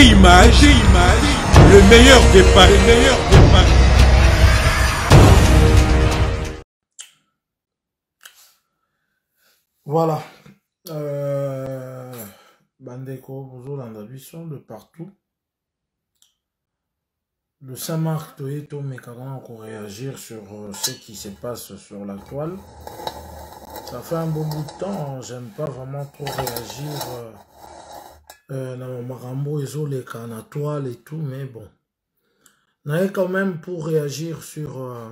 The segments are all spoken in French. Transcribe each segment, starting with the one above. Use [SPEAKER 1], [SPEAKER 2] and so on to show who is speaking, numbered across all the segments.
[SPEAKER 1] Magie, image le meilleur des paris, le meilleur des paris.
[SPEAKER 2] Voilà. Euh, Bandeko, bonjour de partout. Le Saint-Marc Toyeto on pour réagir sur euh, ce qui se passe sur la toile. Ça fait un bon bout de temps, hein. j'aime pas vraiment trop réagir. Euh, euh, na marambo ezoleka les toile et tout mais bon naye quand même pour réagir sur euh,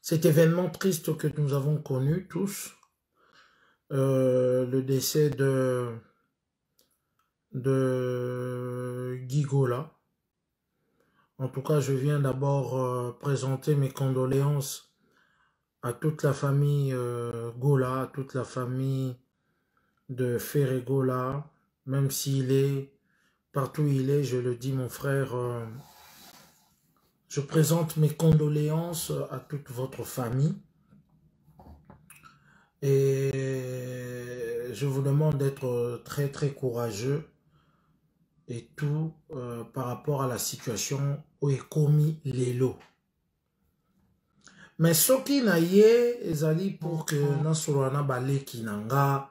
[SPEAKER 2] cet événement triste que nous avons connu tous euh, le décès de de Gigola. En tout cas, je viens d'abord présenter mes condoléances à toute la famille Gola, à toute la famille de Ferrego même s'il est partout où il est, je le dis mon frère, euh, je présente mes condoléances à toute votre famille. Et je vous demande d'être très très courageux et tout euh, par rapport à la situation où est commis l'élo. Mais ce qui n'a pour que nasolana balé kinanga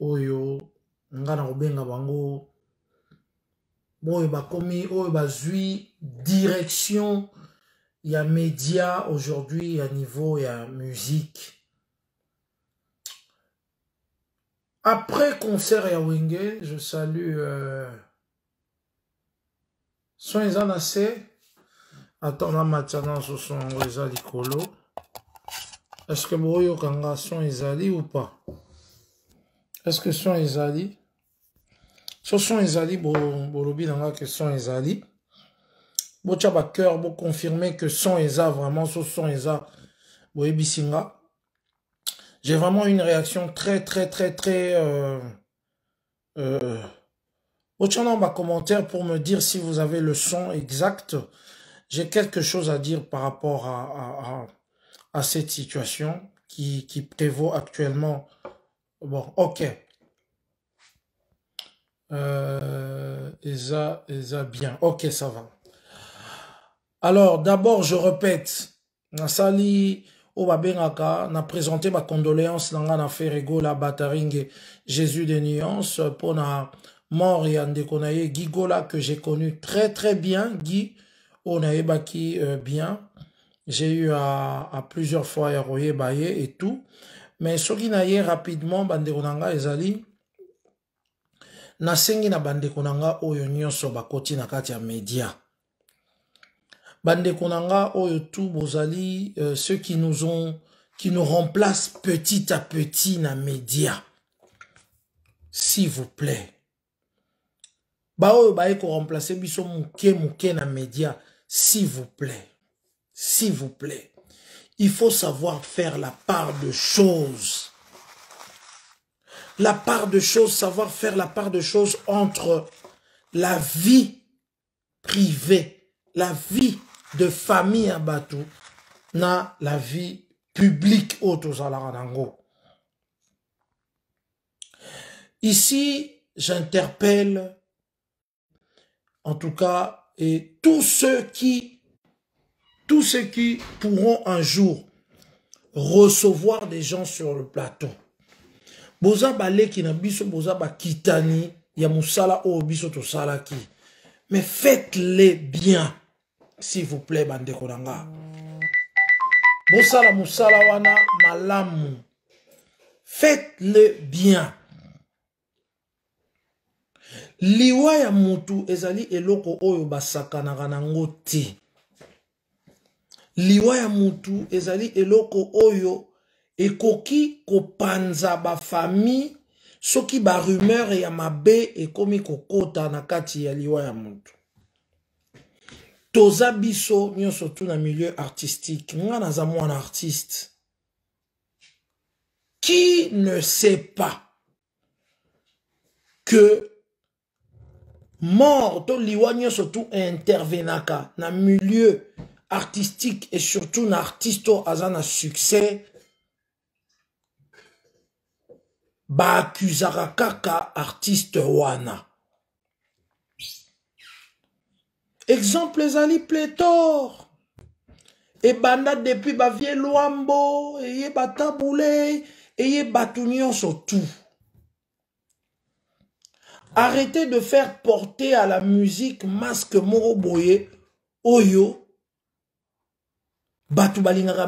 [SPEAKER 2] oyo nga na kobenga bango oyo bakomi oyo bazwi direction ya media aujourd'hui ya niveau ya musique après concert ya wenge je salue euh, so eza na se ata na matiana nyonso yango eza likolo est ce que boyokanga son ezali ou pas est-ce que sont ezali so son ezali bolobi nanga ke son ezali cœur, bon confirmer que son eza vraiment ce son les boyebisi Ebisinga, j'ai vraiment une réaction très très très très euh, euh, dans ma commentaire pour me dire si vous avez le son exact j'ai quelque chose à dire par rapport à, à, à, à cette situation qui, qui prévaut actuellement Bon, ok. Euh, isa bien. Ok, ça va. Alors, d'abord, je répète. Nasali Obabengaka, n'a présenté ma condoléance dans l'affaire Egola la Jésus des nuances, pour la mort et Gigola, que j'ai connu très très bien, Guy, on a Onaebaki, euh, bien. J'ai eu à, plusieurs fois Royer Baye et tout. Mais ce qui ye rapidement Bande Konanga ezali na bandeko na konanga, oyo nyonso bakoti na kati ya media Bande konanga oyo tout bozali euh, ceux qui nous ont qui nous remplacent petit à petit na media s'il vous plaît baoyo baye remplacer biso moke moke na media s'il vous plaît s'il vous plaît il faut savoir faire la part de choses. La part de choses, savoir faire la part de choses entre la vie privée, la vie de famille à Batou, na la vie publique au Ici, j'interpelle, en tout cas, et tous ceux qui tous ceux qui pourront un jour recevoir des gens sur le plateau. Boza baleki na biso boza bakitani ya musala o biso to salaki. Mais faites-les bien s'il vous plaît bandeko nanga. Bosala musala wana malamu. Faites-le bien. Liwa ya mutu ezali eloko oyo basakanaka nango te. liwa ya mutu ezali eloko oyo ekoki kopanza bafamille soki barumeur ya mabe ekomi kokota na kati ya liwa ya mutu toza biso nyonso tu na milieu artistique nga naza mwana artiste qui ne sait pas que mort to liwa nyonso tu intervenaka na milieu artistique et surtout na artiste oyo aza na succès baakuzaka kaka artiste wana exemple ezali plétore ebanda depuis bavie lwambo eye batabule eye bato nyonso tout arrêtez de faire porter à la musique masque moko boye oyo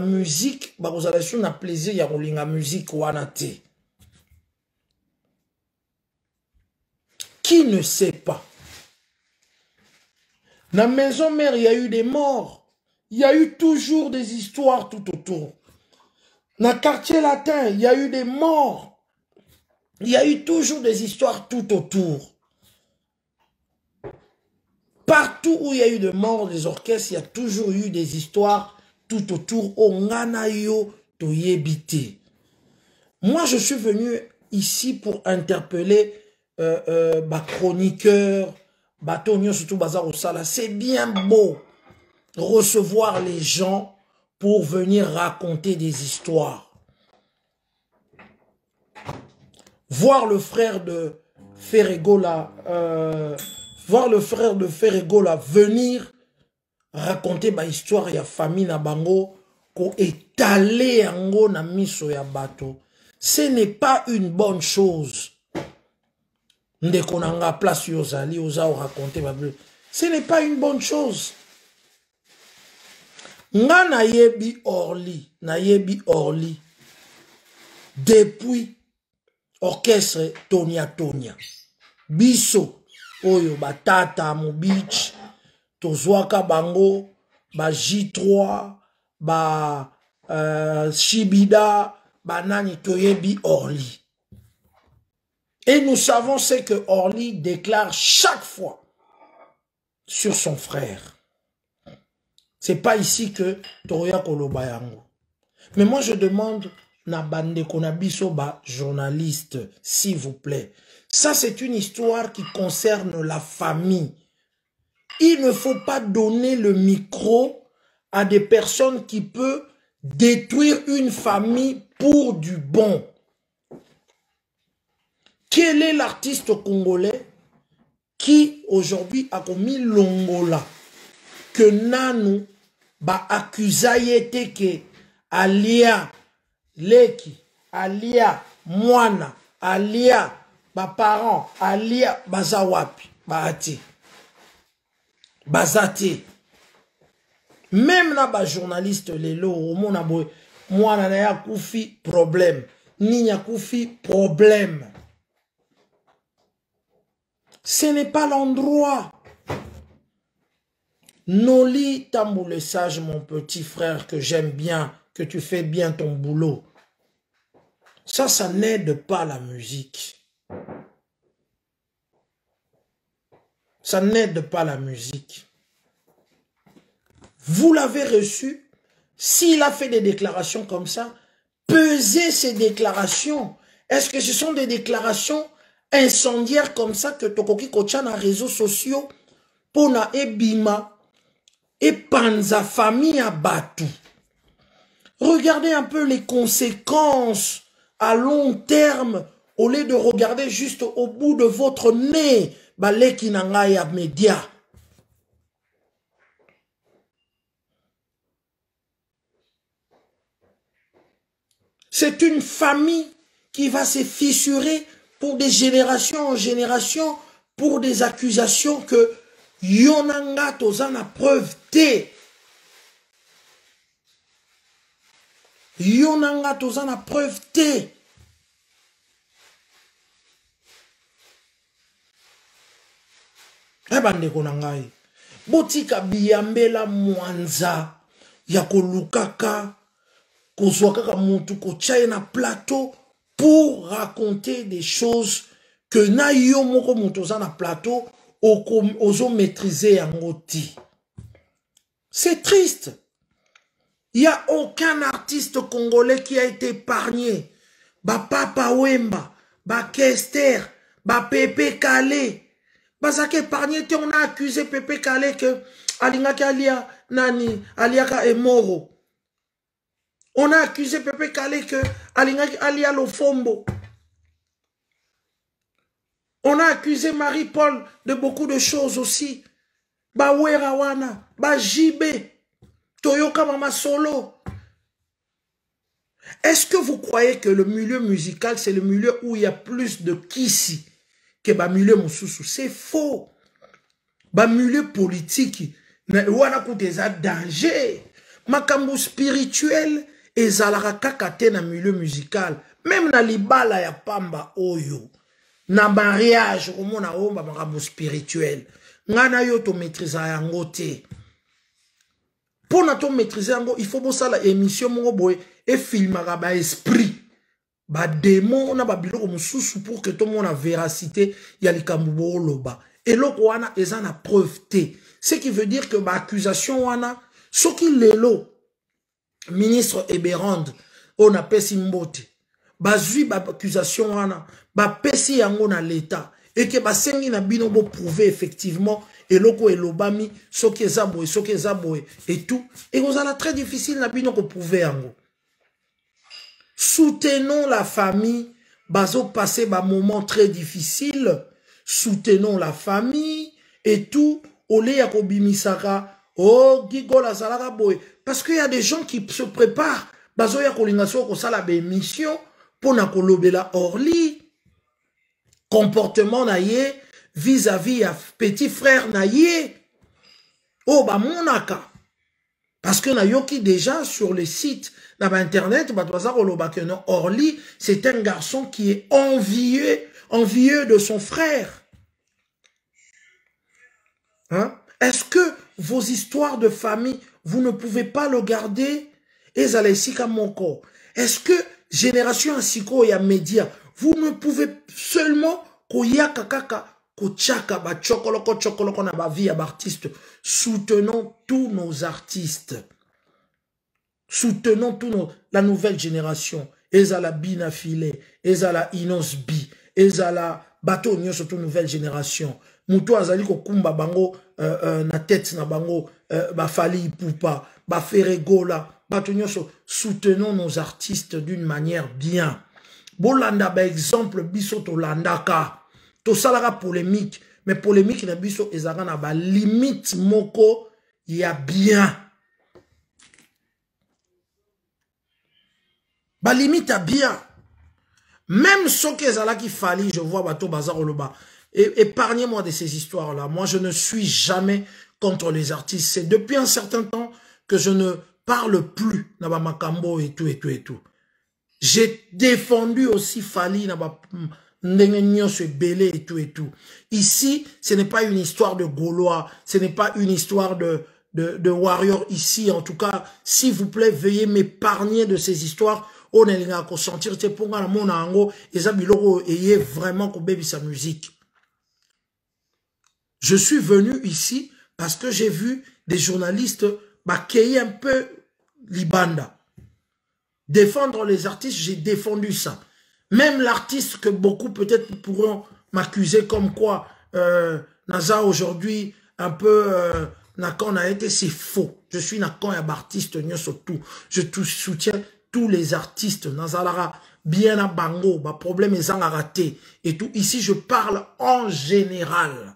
[SPEAKER 2] musique, vous sur na plaisir a qui ne sait pas la maison mère il y a eu des morts il y a eu toujours des histoires tout autour Dans le quartier latin il y a eu des morts il y a eu toujours des histoires tout autour partout où il y a eu des morts des orchestres il y a toujours eu des histoires tout autour moi je suis venu ici pour interpeller euh, euh chroniqueur surtout bazar au c'est bien beau recevoir les gens pour venir raconter des histoires voir le frère de Ferregola euh, voir le frère de Ferregola venir raconter bahistoire ya famille na bango koetale yango na miso ya bato ce n'est pas une bonne chose ndeko na nga place oyo ozali oza oraconte babil ce n'est pas une bonne chose nga nayebi orly nayebi orly depuis orchestre tonia tonia biso oyo batata mobich tozwaka bango J3 ba euh, Shibida Nani toyebi Orly. Et nous savons ce que Orly déclare chaque fois sur son frère. C'est pas ici que Toroya Kolobayango. Mais moi je demande na bande konabiso ba journaliste s'il vous plaît. Ça c'est une histoire qui concerne la famille il ne faut pas donner le micro à des personnes qui peuvent détruire une famille pour du bon. Quel est l'artiste congolais qui aujourd'hui a commis l'ongola que nanu ba accusait que alia leki alia mwana alia ba parents alia bazawapi ba même Même là journaliste journaliste lelo omona boy mwana na ya koufi problème problème ce n'est pas l'endroit noli le sage mon petit frère que j'aime bien que tu fais bien ton boulot ça ça n'aide pas la musique Ça n'aide pas la musique. Vous l'avez reçu. S'il a fait des déclarations comme ça, pesez ces déclarations. Est-ce que ce sont des déclarations incendiaires comme ça que Tokoki Kocha dans réseaux sociaux, Pona et Bima, et Panza Famille à Regardez un peu les conséquences à long terme au lieu de regarder juste au bout de votre nez c'est une famille qui va se fissurer pour des générations en générations pour des accusations que yonanga a preuve T. Yonanga a preuve T. eh bande ngai botika biyambela mwanza ya kolukaka kozwa kaka na plateau pour raconter des choses que na yo moko plateau oza na plateau maîtriser yango ti c'est triste il y a aucun artiste congolais qui a été épargné Ba Papa wemba Ba bapepe kale on a accusé pepe kale que Alinga alia nani aliaka Moro. on a accusé pepe kale que alingaki alia lofombo on a accusé Marie-Paul de beaucoup de choses aussi. Bawerawana, Werawana, ba Toyoka mama solo. Est-ce que vous croyez que le milieu musical, c'est le milieu où il y a plus de kissi ke bamilieu mosusu c'est faux bamilieu politike wana kuta eza danger makambo spirituel ezalaka kaka te na milieu musical meme na libala ya pamba oyo na mariage okomona omba makambo spirituel ngai na yo tomaîtrisaka yango te mpo na tomaîtrise yango il faut bosala émission moko boye efilmaka baesprit a na babiloko mususu pour ke mona véracité ya likambo booloba eloko wana ezana na preuve te ce qui veut dire que accusation wana soki lelo ministre eberande a pesi mbote ba accusation wana pesi yango na leta eke basengi na bino prouver effectivement eloko elobami soki eza soke soki eza boye et tout la très difficile na bino prouver yango Soutenons la famille. Baso passé un moment très difficile. Soutenons la famille et tout. Ole misaka. Oh, Gigola se préparent Parce qu'il y a des gens qui se préparent. Bazo Yakolingaso mission pour Pona Kolobela Orli. Comportement vis-à-vis à petit frère naïe. Oh, ba monaka. Parce que nayoki déjà sur les sites, d'Internet, bah, internet, bah, bah, Orly, c'est un garçon qui est envieux, envieux de son frère. Hein? Est-ce que vos histoires de famille, vous ne pouvez pas le garder? Est-ce que génération Asiko et média, vous ne pouvez seulement kaka kotiaka batchokoloko chokoloko na ba vie artiste. soutenons tous nos artistes soutenons tous nos la nouvelle génération ezala bina file ezala inosbi ezala bato oyo nyonso nouvelle génération Moutou azali kokumba bango euh, euh, na tête na bango euh, bafali Ba baferegola bato nyo. soutenons nos artistes d'une manière bien bolanda exemple biso l'andaka la polémique mais polémique na biso la bah, limite, il moko a bien limite a bien même là qui fali je vois bazar au bas épargnez moi de ces histoires là moi je ne suis jamais contre les artistes c'est depuis un certain temps que je ne parle plus na Makambo et tout et tout et tout j'ai défendu aussi fali dans belé et tout et tout. Ici, ce n'est pas une histoire de Gaulois, ce n'est pas une histoire de, de, warrior ici. En tout cas, s'il vous plaît, veuillez m'épargner de ces histoires. Oh, On est sentir, c'est pour mon et vraiment qu'on sa musique. Je suis venu ici parce que j'ai vu des journalistes baquer un peu l'Ibanda. Défendre les artistes, j'ai défendu ça. Même l'artiste que beaucoup peut-être pourront m'accuser comme quoi euh, Naza aujourd'hui un peu euh, Nakon a été, c'est faux. Je suis Nakon et artiste surtout. Je soutiens tous les artistes Nazalara bien à bango, Ma problème est en raté et tout. Ici je parle en général.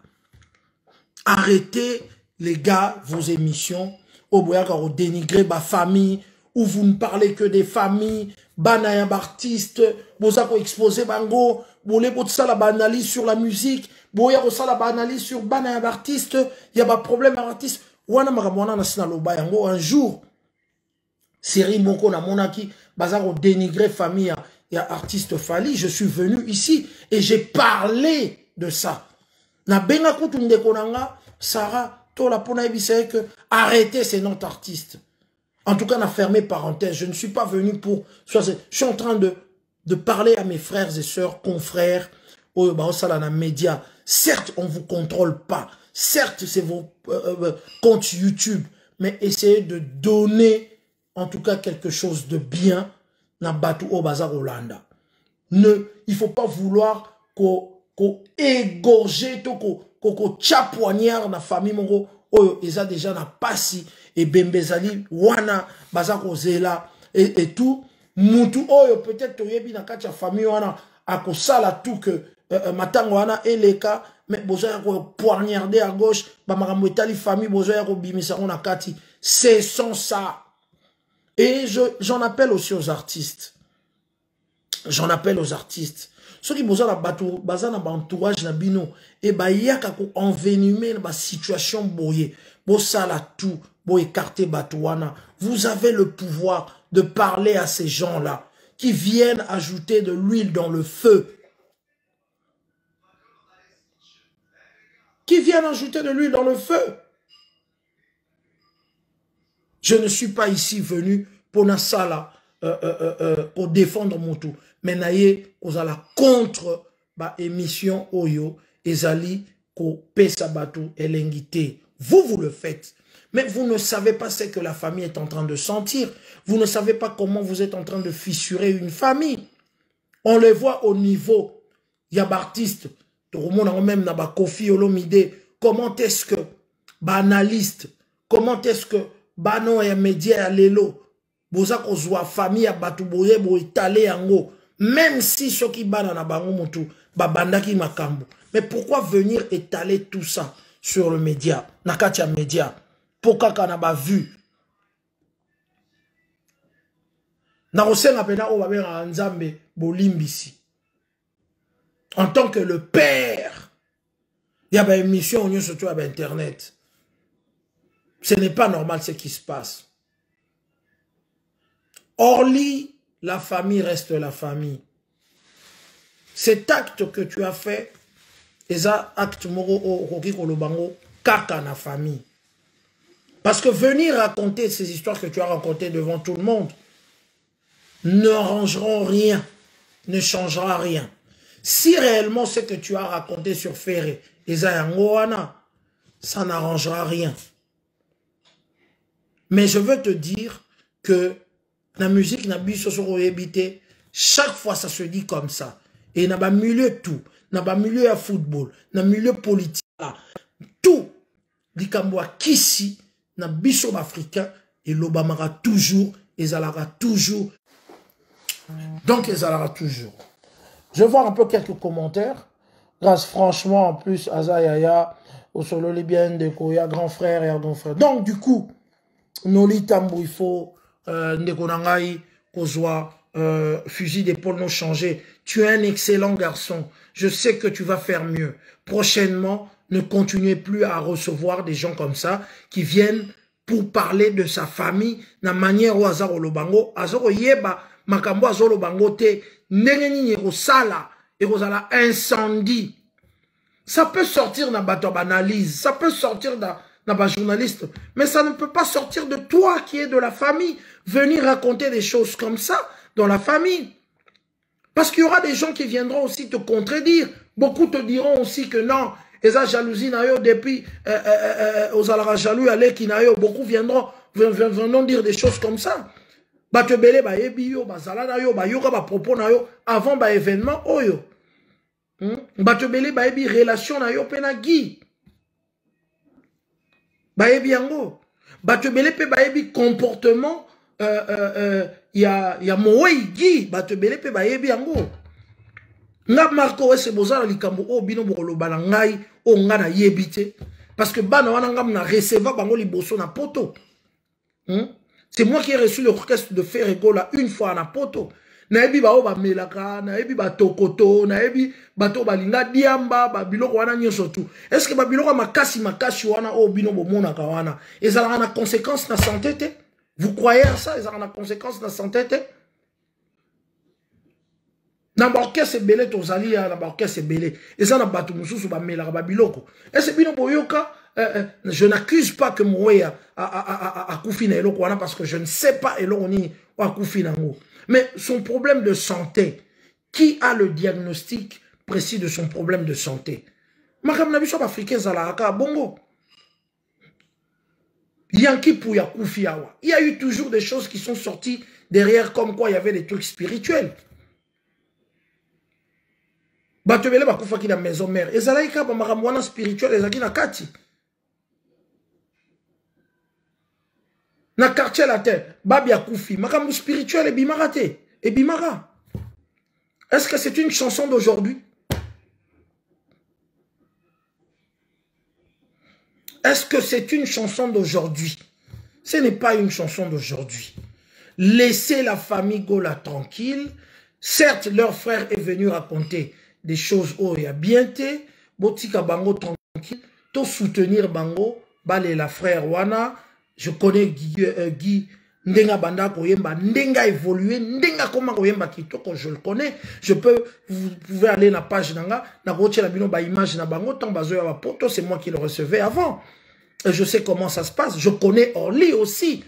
[SPEAKER 2] Arrêtez les gars vos émissions au boyaka au dénigrer ma famille où vous ne parlez que des familles, banaya artiste, vous avez exposé bango, vous voulez ça la sur la musique, vous avez ça la sur banaya artiste, il y a pas problème artiste. Wana na sina loba yango un jour. Série moko na monaki bazar au dénigrer famille a artiste Fali, je suis venu ici et j'ai parlé de ça. Na benga kutu Sarah tola pona ebisa que arrêtez ces noms artistes. En tout cas, a fermé parenthèse, je ne suis pas venu pour... Je suis en train de, de parler à mes frères et sœurs, confrères, au bah, la Média. Certes, on ne vous contrôle pas. Certes, c'est vos euh, euh, comptes YouTube. Mais essayez de donner, en tout cas, quelque chose de bien na au bazar Hollanda. Ne, il faut pas vouloir qu'on égorger, ko, ko, la famille mongo, oyo, oh, déjà na et Bembezali, wana Zela, et tout. Moutou oyo peut-être toyebi na kati ya famille wana akosala tout que euh, euh matango wana eleka mais besoin ko poignarder à gauche bamakambo etali famille besoin ko bimisa na kati cessons ça et j'en appelle aussi aux artistes j'en appelle aux artistes qui besoin na bato baza na entourage na bino yaka ko envenimer ba situation boye bosala tout vous avez le pouvoir de parler à ces gens-là qui viennent ajouter de l'huile dans le feu. Qui viennent ajouter de l'huile dans le feu. Je ne suis pas ici venu pour euh, euh, euh, pour défendre mon tout. Mais naïe, la contre ba émission Oyo, Ezali, Ko Sabato Elengite. Vous, vous le faites. Mais vous ne savez pas ce que la famille est en train de sentir. Vous ne savez pas comment vous êtes en train de fissurer une famille. On le voit au niveau. Il y a Baptiste, même Kofi Olomide. Comment est-ce que banaliste, comment est-ce que bano et média lelo, boza kozwa famille à batuboye bo yango, même si ceux qui banent bango mutu, makambo. Mais pourquoi venir étaler tout ça sur le média, nakatia média? Pourquoi vu. na na nakosenga mpena oyo nzambe bolimbisi en tant que le père y il ya baémission nyonso surtout à internet. ce n'est pas normal ce qui se passe orly la famille reste la famille cet acte que tu as fait un acte moko okoki kolobango kaka na famille parce que venir raconter ces histoires que tu as racontées devant tout le monde ne rangeront rien, ne changera rien. Si réellement ce que tu as raconté sur Ferré, ça n'arrangera rien. Mais je veux te dire que la musique n'a Chaque fois, ça se dit comme ça. Et n'a pas milieu tout. N'a pas milieu à football. N'a milieu politique. Tout. dit comme qui si na et l'Obama l'Obamara toujours et zalara toujours donc zalara toujours je vois un peu quelques commentaires grâce franchement en plus zayaya au solo libyen, de ya grand frère à grand frère donc du coup noli ntambo ifo euh, kozwa euh, fusil d'épaule non changé. Tu es un excellent garçon. Je sais que tu vas faire mieux. Prochainement, ne continuez plus à recevoir des gens comme ça qui viennent pour parler de sa famille na manière au hasard makambo te incendie ça peut sortir dans bato banalité ça peut sortir na, na journaliste. mais ça ne peut pas sortir de toi qui es de la famille venir raconter des choses comme ça dans la famille parce qu'il y aura des gens qui viendront aussi te contredire beaucoup te diront aussi que non et sa jalousie na yo depuis aux euh, euh, euh, euh jaloux aleki na yo beaucoup viendront viendront dire des choses comme ça bato bah yebi yo zala na yo yoka bapropos na yo avant événement baévénement oh oyo hmm? bato bah yebi relation na yo pena na gui bayebi yango bato pe mpe bayebi comportement euh, euh, euh, ya, ya mowei gui bato pe, mpe bayebi yango nga marko c'est bozala likambo oh bino bokoloba ngai on nga yebite. parce que bana wana na receva bango na poto hmm? c'est moi qui ai reçu l'orchestre de fer école une fois na poto nayebi baoyo bamelaka na batokoto nayebi bato oyo balinga diamba biloko wana nyonso tu est ce que ba biloko makasi makasi wana oyo bino bomonaka wana ezalaka na conséquence na santé te vous croyez à ça ezalaka na conséquence na santé te na baorkestre ebele et ya na baorkestre ebele eza na bato mosusu bamelaka babiloko ese bino boyoka eh, eh, je n'accuse pas que a akufi na eloko wana parce que je ne sais pas eloko nini oyo mais son problème de santé qui a le diagnostic précis de son problème de santé makambo na biso baafrikain la Aka bongo yanki pouya kufi awa il y a eu toujours des choses qui sont sorties derrière comme quoi il y avait des trucs spirituels bato ebele ki la maison mère. ezalaika ba bamakambo wana spirituel ezaki na kati na quartier tête, Babia akufi Makamu spirituel ebimaka te bimara. est-ce que c'est une chanson d'aujourd'hui Est-ce que c'est une chanson d'aujourd'hui Ce n'est pas une chanson d'aujourd'hui. Laissez la famille Gola tranquille. Certes, leur frère est venu raconter des choses il a bien te botika bango tranquille to soutenir bango la frère wana je connais Guy, euh, Guy ndenga banda koyemba ndenga évoluer ndenga koma koyemba kitoko je le connais je peux vous pouvez aller na page nanga na la bino ba image na bango tant bazo ya poto c'est moi qui le recevais avant et je sais comment ça se passe je connais Orly aussi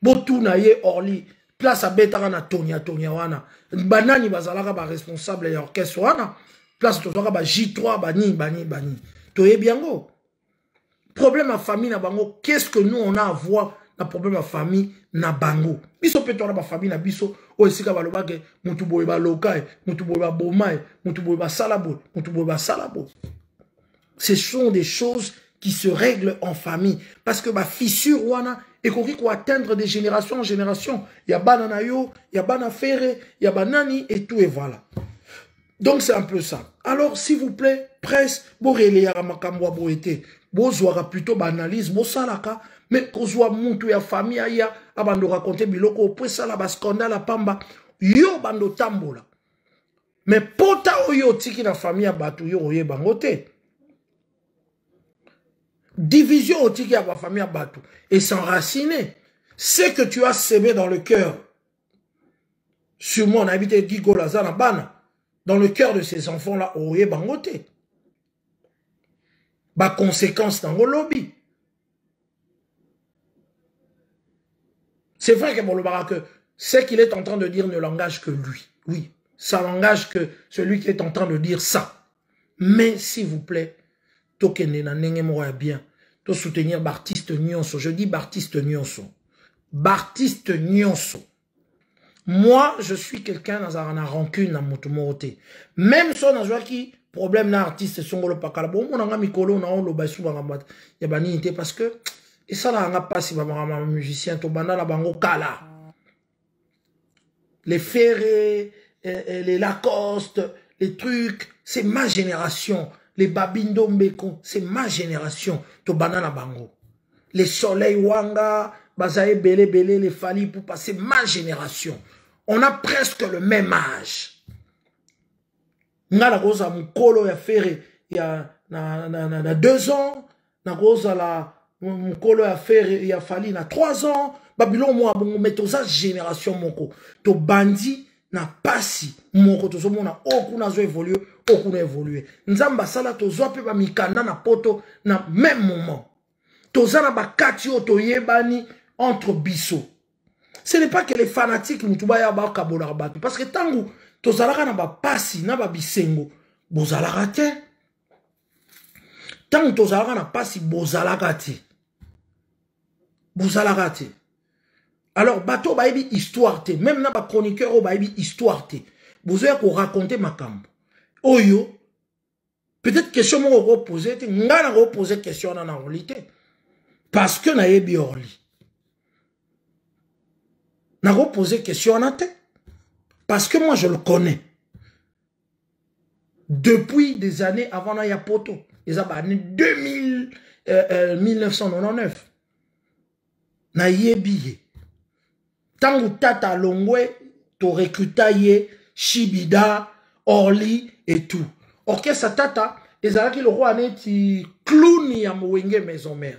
[SPEAKER 2] botuna ye Orly place abetaka na Tonya Tonya wana banani bazalaka responsable ya orchestre wana place tozwaka ba j3 bani bani banini toyebi biango problème à famille na bango qu'est-ce que nous on a à voir na problème à famille na bango biso na ba famille na biso oyo esika balobaka mutu boye baloka e motu boye baboma e boye basala boye boye ce sont des choses qui se règle en famille. Parce que ma fissure, wana, ko atteindre des générations en génération ya bana na yo ya bana fere a banani et tout et voilà donc c'est un peu ça alors s'il vous plaît presse boreleyaka makambo ya boye te bozwaka plutôt baanalyse mais me kozwa mutu ya famille aya de raconter biloko opwesala la pamba, yo bando tambola. Mais pota oyo otiki na famille ya bato yo oyeba bangote division au Tigre, à famille Batu et s'enraciner. Ce que tu as semé dans le cœur, sur moi, on habité Gigo Bana, dans le cœur de ces enfants-là, Oye Bangote. Bah, conséquence dans le lobby. C'est vrai que ce qu'il est en train de dire ne l'engage que lui. Oui, ça l'engage que celui qui est en train de dire ça. Mais s'il vous plaît, tokenéna, na bien soutenir Bartiste Nyonso. Je dis Bartiste Nyonso. Bartiste Nyonso. Moi, je suis quelqu'un dans la rancune, dans mon Même si on a qui problème na artiste songolo pakala bon on a mikolo na on on souba il y a banité parce que et ça là si passe ba un musicien la la bango cala, les ferré les Lacoste les trucs c'est ma génération les Babindo Mbeko, c'est ma génération, to banana bango. Les soleils Wanga, Bazae belé, belé, les Fali pour passer ma génération. On a presque le même âge. Nga la rosa mukolo ya ferre, ya na, na, na, na deux ans, na à la mkolo ya ferre, ya Fali na trois ans, Babylon moi, mais toza génération moko. To bandi, na pasi moko tozomona o kuna azo évolue o kuna évolue nzambe asala tozwa mpe bamikanda na poto na même moment toza na bakati oyo toyebani entre biso ce n'est pas que les fanatiques motu baya bakabolaka bato parce que ntango tozalaka na bapasi na babisengo bozalaka te ntango tozalaka na pasi bozalaka te bozalaka te alors bato une histoire te même il y a une histoire Vous qu'on ma ma Oh oyo peut-être question moko kopose poser, ngai na kopose question en une réalité. parce que nayebi orli nakopose question en te parce que moi je le connais depuis des années avant na ya poto eza baannée 2000 euh, euh, 1999 nayebi ntango tata alongwe torekruta ye shibida orli etu orkestre tata ezalaki lokwa neti clouni ya mowenge maison mare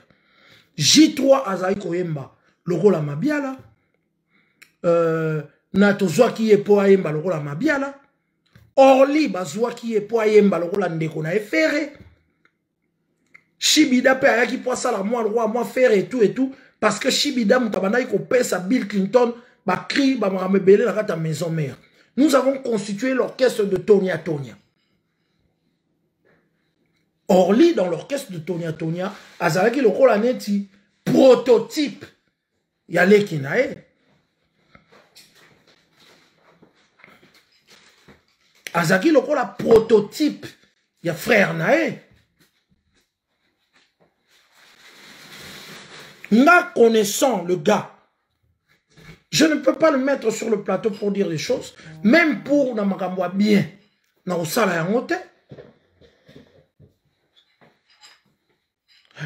[SPEAKER 2] j3 azalaki koyemba lokola mabiala euh, na tozwaki ye mpo ayemba lokola mabiala orli bazwaki ye mpo ayemba lokola ndeko na ye fere shibida mpe ayaki mpo asala mwa lokola mwa fere etu etu et parce que Shibida Mukabana à Bill Clinton bakri bamamebele na la maison mère. Nous avons constitué l'orchestre de Tonya Tonya. Orly dans l'orchestre de Tonya Tonya Azaki lokola neti prototype ya A Azaki lokola prototype Il y ya frère Nae. Ma connaissant le gars, je ne peux pas le mettre sur le plateau pour dire des choses, même pour Namagamboa bien. Naosala yangote.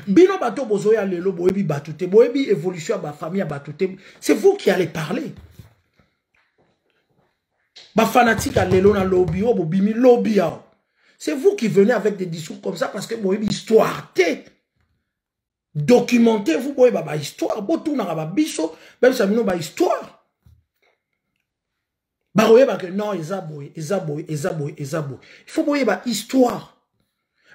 [SPEAKER 2] Bino bato bozoya lelo boebi batute, boebi évolution ba famille batute. C'est vous qui allez parler. Ba fanatique lelo na lobby o bobimi C'est vous qui venez avec des discours comme ça parce que boebi histoire documenter vous boyeba bahistoire botunaka babiso bayebisa bino bahistoire bakoyebaka non eza boye eza boye eza boye eza boye ifo boyeba histoire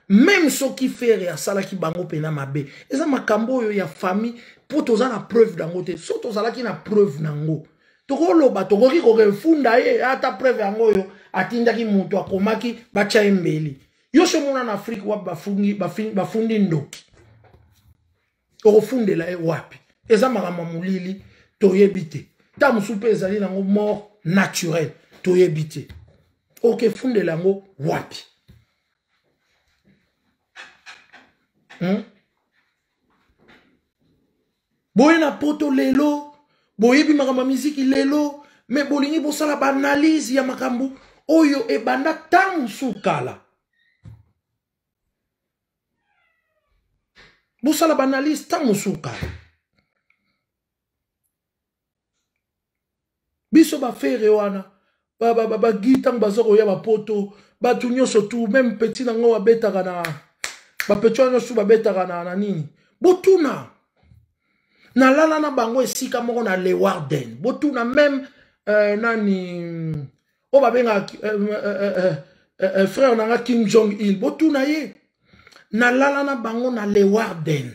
[SPEAKER 2] meme soki fere asalaki bango mpena mabe eza makambo oyo ya famille mpo toza na preuve yango te so tozalaki na preuve nango tokoloba tokoki korefunda ye ata preuve yango oyo atindaki moto akomaki batya ye mbeli yo so mona na afrike wapi bafundi ndoki okofundela ye wapi eza makambo ya molili toyebi te nta mosusu mpe ezali nango mort naturel toyebi te okefundela yango wapi hmm? boye na poto lelo boyebi makambo ya miziki lelo me bolingi bosala baanalyse ya makambo oyo ebanda ntango mosusu kala bosala banalyse ntan mosuka biso bafere wana bagi ntango baza koya bapoto bato nyonso tu meme peti nango babetaka na bapeti wana nyonso babetaka na na nini botuna nalala na bango esika moko na lewarden botuna meme euh, nani oyo babengaka euh, euh, euh, euh, euh, euh frère nanga kim jong il botuna ye Na lalana bango na lewarden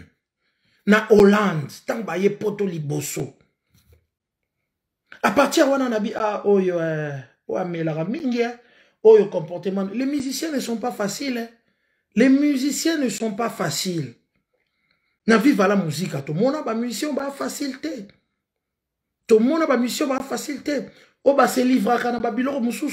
[SPEAKER 2] na hollande ntango baye poto liboso partir wana nabi ah oyo eh, oyo la mingi eh, oyo comportement les musiciens ne sont pas faciles eh. les musiciens ne sont pas faciles na la musique. Ah, ba facilité. tomona mona ba bafacile ba facilité. O va se livra kana babilo na o mona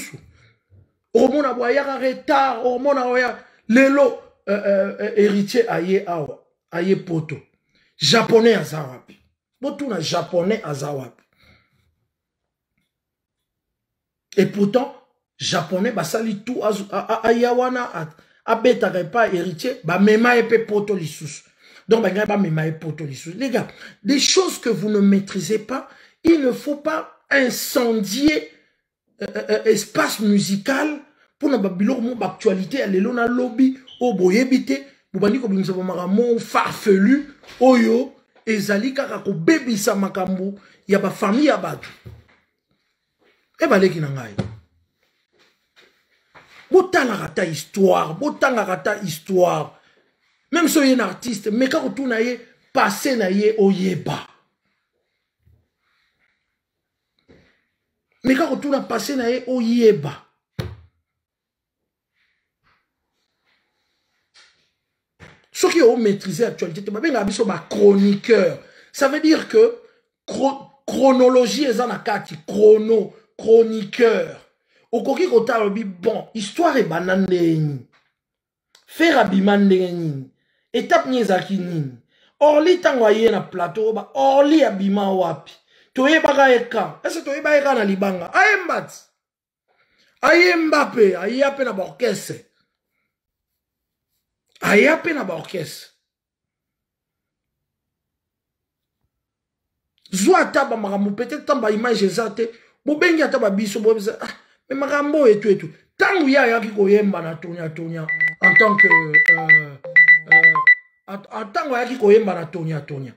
[SPEAKER 2] mona boyaka retard mona oya lelo euh, euh, euh, héritier aye awa aye poto japonais azawap, botou japonais azawap. et pourtant japonais basali tout aye wana abetaka repa héritier ba mema epe poto lisus. donc bangai mema epe poto lisus. les gars des choses que vous ne maîtrisez pas il ne faut pas incendier espace musical pour babiloko mo bah, est à dans na lobby oyo boyebi te bobandi kobimisa bamakambo farfelu oyo ezali kaka kobebisa makambo ya bafamile ya bato ebaleki na ngai botalaka ta histoire botangaka ta histoire même so oye na artiste meka kotuna ye pase na ye oyeba meka kotuna pase na ye oyeba Ce qui ont maîtrisé l'actualité, c'est ma chroniqueur. Ça veut dire que chronologie est en akati, chrono, chroniqueur. Au coquille bon, histoire est banane Faire abimane Étape nyezaki nini. Orli tango aye na plateau, ba orli abima wapi. toyebaka ye kan ese toyeba ye kan na libanga ayembati ayemba mpe ayeya mpe na baorkestre I na ba case. Zwa ata ba makambo peut-être tant ba image zate. Bobengi ata ba biso bo Ah, mais makambo et tout et tout. Tangu ya ya ki koyemba na tonya tonya en tant que euh, euh, ntango ayaki koyemba na tonya tonya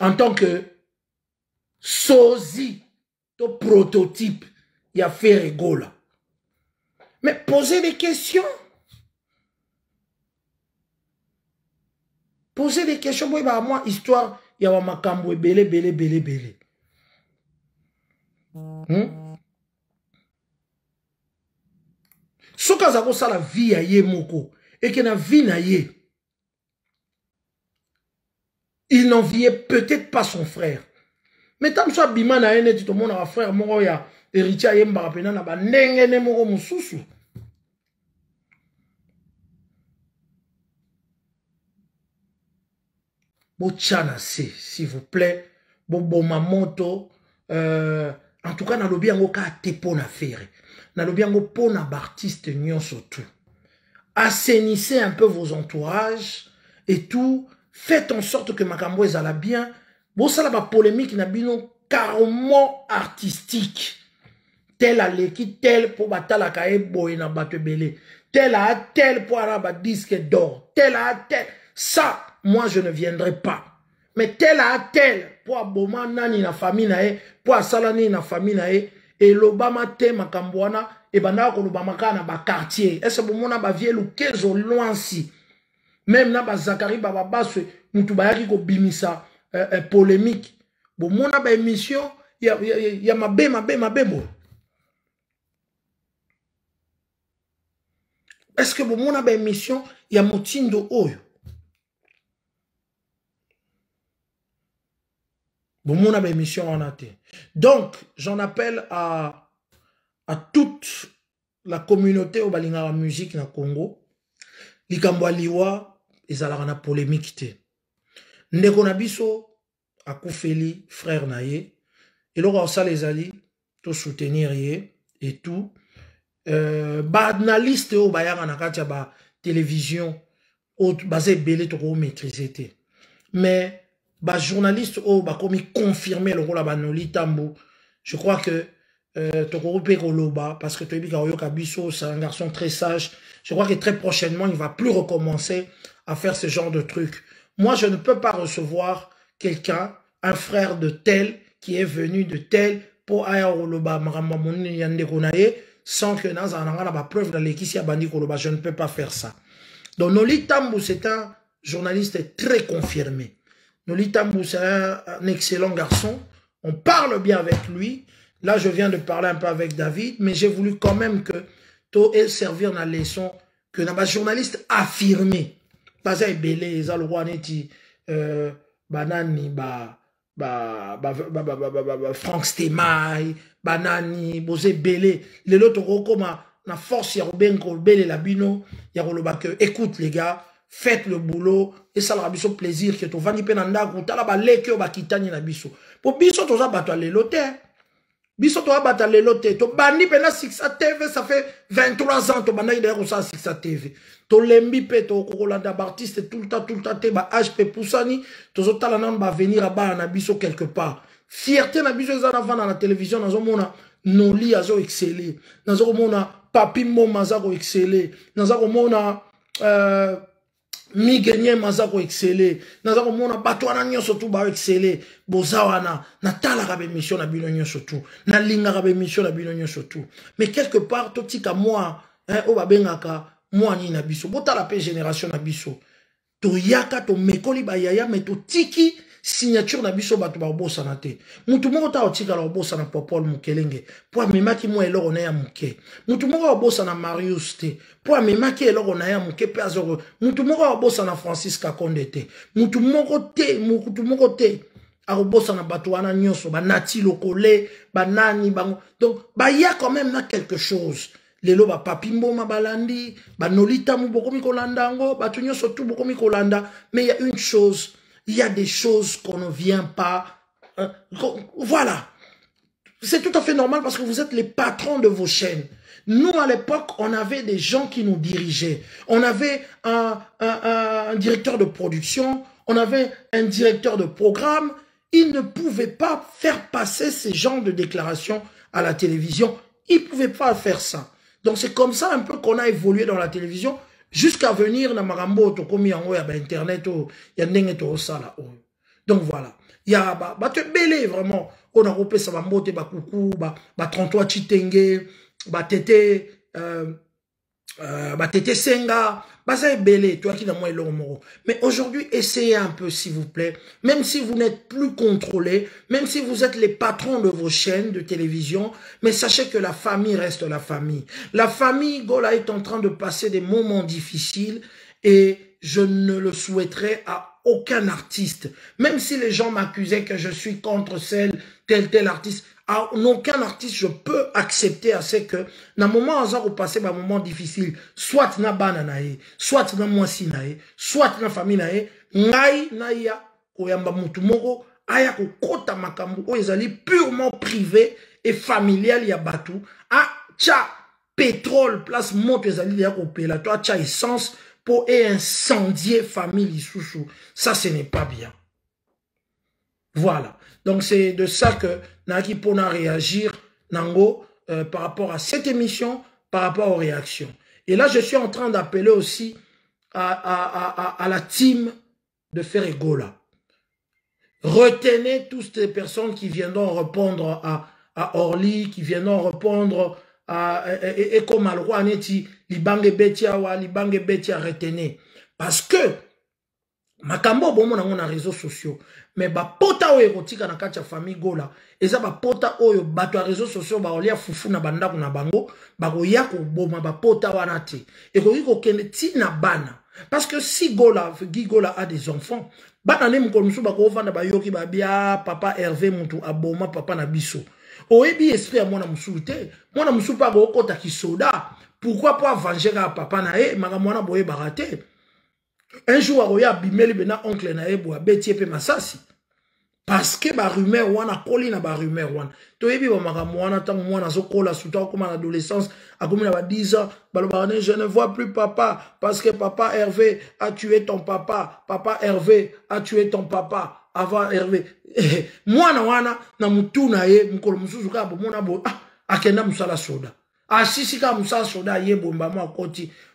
[SPEAKER 2] en tant que sozi to prototype ya gola. mais posez des questions poser des questions boy ba moi histoire ya wa makambo ebele bele bele bele hmm? soki aza kosala vie ya ye moko eke na vie na ye il n'enviait peut-être pas son frère me ntango so abima na ye neti tomonaka frère moko ya héritier ayembaka mpena na bandengene moko mosusu bon s'il vous plaît bon maman euh, en tout cas nalobi yango ka te mpo na fere nalobi pas mpo artiste nyonso assainissez un peu vos entourages et tout faites en sorte que makambo ezala bien ba polémique na bino carrément artistique tel aleki tel pour batalaka la boye na bato belé. tel à tel pour araba disque dor tel à tel ça moi je ne viendrai pas. Mais tel à tel, pour Bomana nani na famille nae, pour salani na famille nae, et l'obama te makambwana, et banda kolobama kana ba quartier. Est-ce que mon ba vieux kezo loin si? Même na ba Zakari ba basse, mutubayaki ko bimisa euh, euh, polémique. Bon mon ba émission, ya ya ya be ma be bo. Est-ce que bon mon ba émission, ya de oyo? bomona baémission wana te donc j'en appelle à, à toute la communauté oyo balingaka musique na congo likambo ya liwa ezalaka na polémique te ndeko na biso akufeli frère na ye eloko akosala ezali tosoutenir ye et tout euh, baanalyste oyo bayaka na kati ya batelévision baza ebele tokomaîtrise te mais Bah, oh, bah, comme confirmé le rôle à banoli tambo je crois que euh, parce que c'est un garçon très sage je crois que très prochainement il va plus recommencer à faire ce genre de trucs moi je ne peux pas recevoir quelqu'un un frère de tel qui est venu de tel pour aller sans que en avons la preuve pas bandi koloba je ne peux pas faire ça donc noli c'est un journaliste très confirmé Nolita Moussa c'est un, excellent garçon. On parle bien avec lui. Là, je viens de parler un peu avec David, mais j'ai voulu quand même que tout et servir la leçon que dans ma journaliste affirmé. Pas à belé, ils le banani, ba, ba, ba, ba, ba, ba, ba, ba, Stemay, banani, bosé belé. Les autres, comme na force, y'a Robin, belé la bino, y'a que, écoute les gars, faites le boulot et ça esalaka biso plaisir que tu ou tovandi mpe na ndako tala baleki oyo kitani na biso Pour biso toza bato ya lelo te biso toabata tu te tobandi six à tv ça fait 23 ans d'ailleurs daya six à tv tu tolembi mpe tokolanda baartiste tout le temps tout le temps te bahage mpe pusani tozotala nano venir à bana na biso quelque part fierté na biso la na dans la télévision dans nazomona noli azo excele naza komona papi mazago aza koexcele naza komona euh, migenier maza koexcele naza komona bato wana nyonso tu baoexcele boza wana natalaka bemission na bino nyonso tu nalingaka bemission na bino nyonso tu mais quelque part totika mwa eh, oyo babengaka mwa nini na biso botala mpe génération na biso toyaka tomekoli bayaya me totiki signature na biso bato babosana te mutu moko ta otikala obosana po paul mokelenge mpo amemaki mwa eloko na ye ya moke mutu moko abosana marius te mpo amemaki eloko na ye ya moke mpe azoko mutu moko abosana francis kakonde te mutu moko te mutu moko te akobosana bato wana nyonso banati lokole banani bango donc baya quand même na quelque chose lelo bapapi mboma balandi banolitamu bokomi kolanda yango bato nyonso tu bokomi kolanda mais ya une chose il y a des choses qu'on ne vient pas. Hein, voilà. C'est tout à fait normal parce que vous êtes les patrons de vos chaînes. Nous, à l'époque, on avait des gens qui nous dirigeaient. On avait un, directeur de production, on avait un directeur de programme. Ils ne pouvaient pas faire passer ces genres de déclarations à la télévision. Ils ne pouvaient pas faire ça. Donc c'est comme ça un peu qu'on a évolué dans la télévision jusqu'à venir na makambo tokomi yango ya bainternet oyo oh, ya ndenge tozosala oyo oh. donc voilà ya bato ebele vraiment oyo nakopesa bambote bakuku ba 33 citenge batete euh, Euh, bah, senga, bah, toi qui dans moi Mais aujourd'hui, essayez un peu, s'il vous plaît. Même si vous n'êtes plus contrôlé, même si vous êtes les patrons de vos chaînes de télévision, mais sachez que la famille reste la famille. La famille Gola est en train de passer des moments difficiles et je ne le souhaiterais à aucun artiste. Même si les gens m'accusaient que je suis contre celle, tel, tel artiste, en aucun artiste je peux accepter à ce que le moment par un bah, moment difficile soit na bana na ye soit na mwasi na ye soit na famille na ye ngai naya koyamba motu moko aya kokota makamu, o ezali purement privé et familial ya a atya pétrole place moto ezali ya la toi, cha essence pour et incendier famille lisusu ça ce n'est pas bien voilà donc c'est de ça que Naki Pona réagir, Nango, euh, par rapport à cette émission, par rapport aux réactions. Et là, je suis en train d'appeler aussi à, la team de là. Retenez toutes ces personnes qui viendront répondre à, Orly, qui viendront répondre à Eko Malrouanetti, Libangé Betiawa, Libangé Betia, retenez. Parce que makambo bomona yango na réseau sociaux me bapota oyo ekotika na kati ya famille gola eza bapota oyo bato ya réseau sociaux bakolia fufu na bandako na bango bakoya koboma bapota wana te ekoki kokende ntina bana parce que si gola gi gola a des enfants bana nde mokolo mosusu bakovanda bayoki babia papa herve motu aboma papa na biso oyebi esprit ya mwana mosusu te mwana mosusu mpe akokota kisoda pourkui mpo avenger kaka papa na ye makambo wana boyebaka te un jour akoya abimeli mpena oncle na ye boye abeti ye mpe masasi parceke barumeur wana akoli na barumeur wana toyebi bamakambo wana ntango mwana azokola surtout akokóma na adolescence akomi na ba 10 ans balobaka ne je ne vois plus papa parce que papa hervé a tué ton papa papa hervé a tué ton papa avant hervé mwana wana na motu na ye mokolo mosusu kaka bomona boye ah akenda mosala soda Ah,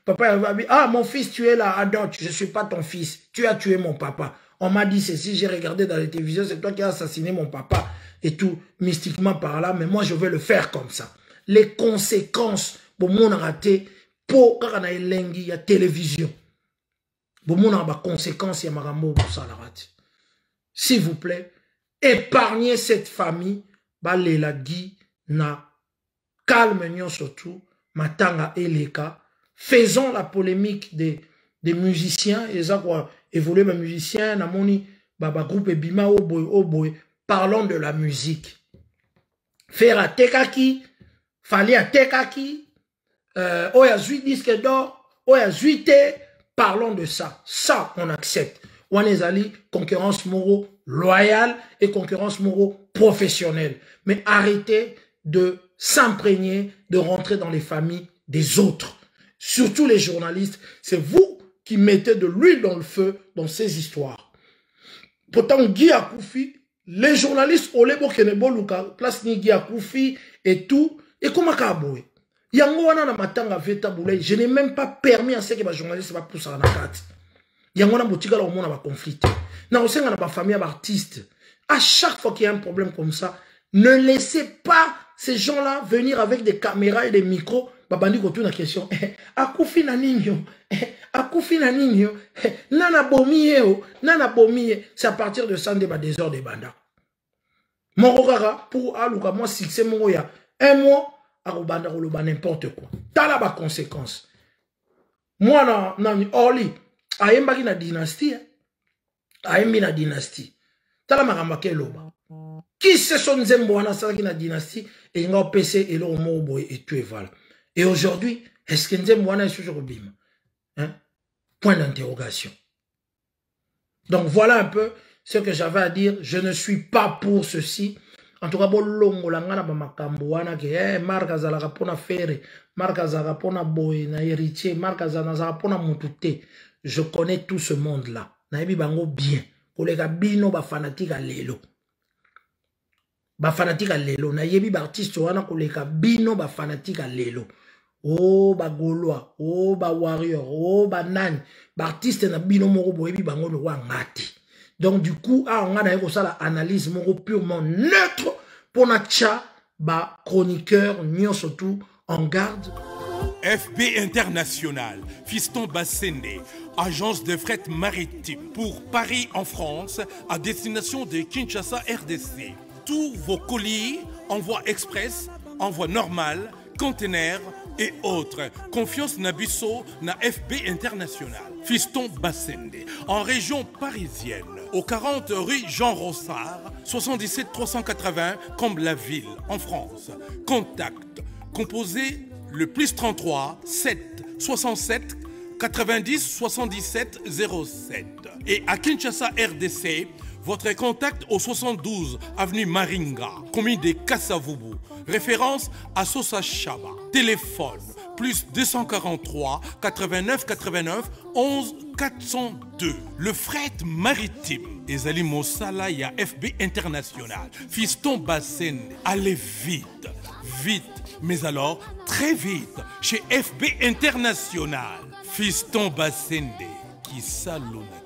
[SPEAKER 2] papa ah mon fils tu es là Adam je suis pas ton fils tu as tué mon papa on m'a dit ceci j'ai regardé dans la télévision c'est toi qui as assassiné mon papa et tout mystiquement par là mais moi je vais le faire comme ça les conséquences pour mon raté pour quand il y a télévision bon mon a conséquences il y a marambo ça la raté. s'il vous plaît épargnez cette famille bah les la na calme surtout, matanga eleka, faisons la polémique des, des musiciens, et ça quoi, évoluer les musiciens, namoni, baba groupe bima oboy oh oboy, oh parlons de la musique. Faire à tekaki, fallait à tekaki, euh, oya oh, disque d'or, oya t. parlons de ça. Ça, on accepte. Wanezali, concurrence moraux loyale et concurrence moraux professionnelle. Mais arrêtez de s'imprégner de rentrer dans les familles des autres. Surtout les journalistes, c'est vous qui mettez de l'huile dans le feu dans ces histoires. Pourtant, Guy Akoufi, les journalistes, Olebo Kenebo Luka, place ni Guy Akoufi et tout, et comment kaboué. Yango wana na matanga veta boulay, je n'ai même pas permis à ce que ma journaliste va pousser à la carte. Yango na boutique la omona ba conflit. Na osenga na ma famille d'artistes. À chaque fois qu'il y a un problème comme ça, ne laissez pas ces gens-là venir avec des caméras et des micros babandi kotuna question eh, akufi na nini yo eh, akufi na nini yo eh, nana bomi ye o nana bomi ye c'est à partir de ça nde badésordre ebanda moko kaka pour aluka mwa succès moko ya un mois akobanda koloba n'importe quoi tala baconséquence mwana nani orli ayembaki na dynastie ayembi na dynastie tala makambo ake eloba ki seso nzembo wana asalaki na dynastie et opesa eloko et tu es val. et aujourd'hui est ce que nzembo wana esusu ekobima point d'interrogation donc voilà un peu ce que j'avais à dire je ne suis pas pour ceci en tout cas bolongola ngai ba makambo wana ke eh, mark azalaka pona fere za la pona boy, na héritier za azalaka mpona motu te je connais tout ce monde là nayebi bango bien koleka bino bafanatike lelo Bafanatika lelo nayebi Bartiste wana koleka bino à lelo Oh, bagolwa oh bawarrior o oh, ba artiste na bino moko boyebi bango lowa nga donc du coup ah nga ça sala analyse moro purement neutre mpona ba chroniqueur nyo surtout en garde
[SPEAKER 1] FB International, Fiston Bassende, agence de fret maritime pour Paris en France à destination de Kinshasa RDC tous vos colis, envoi express, envoi normal, container et autres. Confiance nabisso na FB International. Fiston Bassende, en région parisienne, au 40 rue Jean Rossard, 77 380 comme la ville en France. Contact, composé le plus 33 7 67 90 77 07. Et à Kinshasa, RDC, votre contact au 72 avenue Maringa, commune de Kassavubu, référence à Sosa Chaba. Téléphone plus 243 89 89 11 402. Le fret maritime. Ezali Mossala ya FB International. Fiston Bassende, allez vite, vite, mais alors très vite chez FB International. Fiston Bassende qui salonne.